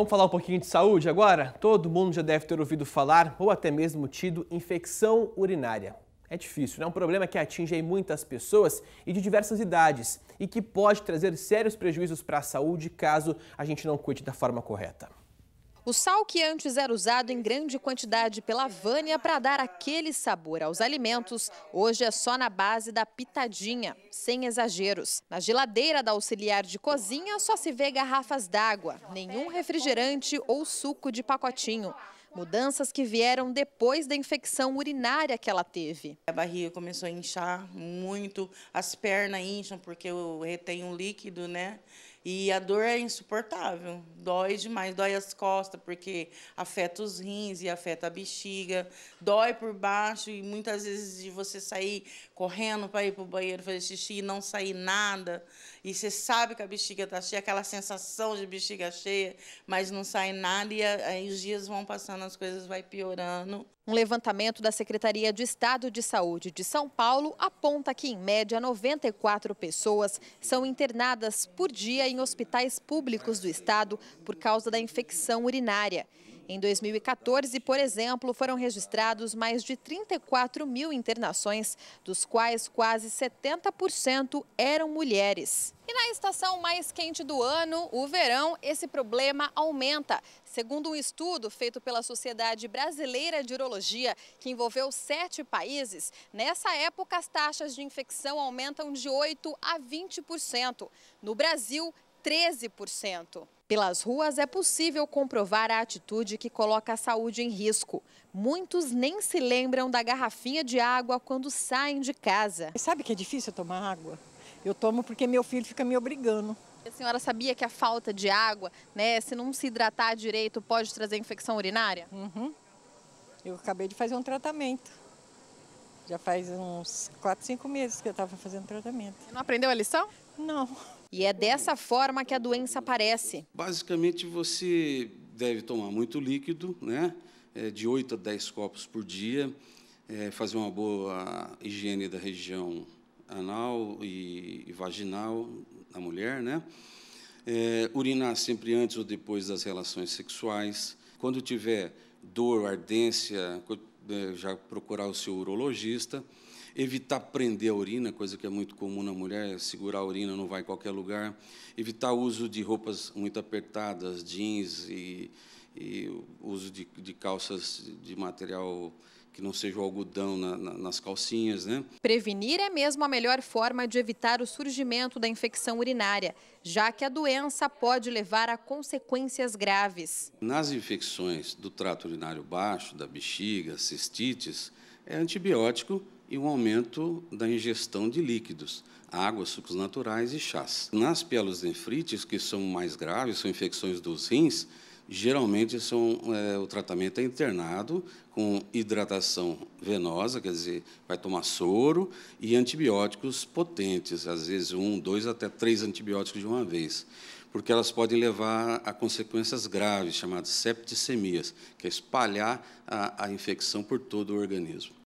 Vamos falar um pouquinho de saúde agora? Todo mundo já deve ter ouvido falar ou até mesmo tido infecção urinária. É difícil, é né? um problema que atinge muitas pessoas e de diversas idades e que pode trazer sérios prejuízos para a saúde caso a gente não cuide da forma correta. O sal que antes era usado em grande quantidade pela Vânia para dar aquele sabor aos alimentos, hoje é só na base da pitadinha, sem exageros. Na geladeira da auxiliar de cozinha só se vê garrafas d'água, nenhum refrigerante ou suco de pacotinho. Mudanças que vieram depois da infecção urinária que ela teve. A barriga começou a inchar muito, as pernas incham porque eu retenho líquido, né? E a dor é insuportável, dói demais, dói as costas, porque afeta os rins e afeta a bexiga, dói por baixo e muitas vezes de você sair correndo para ir para o banheiro fazer xixi e não sair nada, e você sabe que a bexiga está cheia, aquela sensação de bexiga cheia, mas não sai nada e aí os dias vão passando, as coisas vai piorando. Um levantamento da Secretaria de Estado de Saúde de São Paulo aponta que, em média, 94 pessoas são internadas por dia em hospitais públicos do estado por causa da infecção urinária. Em 2014, por exemplo, foram registrados mais de 34 mil internações, dos quais quase 70% eram mulheres. E na estação mais quente do ano, o verão, esse problema aumenta. Segundo um estudo feito pela Sociedade Brasileira de Urologia, que envolveu sete países, nessa época as taxas de infecção aumentam de 8 a 20%. No Brasil, 13%. Pelas ruas é possível comprovar a atitude que coloca a saúde em risco. Muitos nem se lembram da garrafinha de água quando saem de casa. Sabe que é difícil tomar água? Eu tomo porque meu filho fica me obrigando. A senhora sabia que a falta de água, né, se não se hidratar direito, pode trazer infecção urinária? Uhum. Eu acabei de fazer um tratamento. Já faz uns 4, 5 meses que eu estava fazendo tratamento. não aprendeu a lição? Não. E é dessa forma que a doença aparece. Basicamente, você deve tomar muito líquido, né? É, de 8 a 10 copos por dia, é, fazer uma boa higiene da região anal e vaginal da mulher, né? É, urinar sempre antes ou depois das relações sexuais. Quando tiver dor, ardência, é, já procurar o seu urologista evitar prender a urina, coisa que é muito comum na mulher, segurar a urina não vai em qualquer lugar, evitar o uso de roupas muito apertadas, jeans e, e uso de, de calças de material que não seja o algodão na, na, nas calcinhas, né? Prevenir é mesmo a melhor forma de evitar o surgimento da infecção urinária, já que a doença pode levar a consequências graves. Nas infecções do trato urinário baixo, da bexiga, cistites, é antibiótico e o aumento da ingestão de líquidos, água, sucos naturais e chás. Nas pielosnefrites, que são mais graves, são infecções dos rins, geralmente são, é, o tratamento é internado com hidratação venosa, quer dizer, vai tomar soro e antibióticos potentes, às vezes um, dois até três antibióticos de uma vez, porque elas podem levar a consequências graves, chamadas septicemias, que é espalhar a, a infecção por todo o organismo.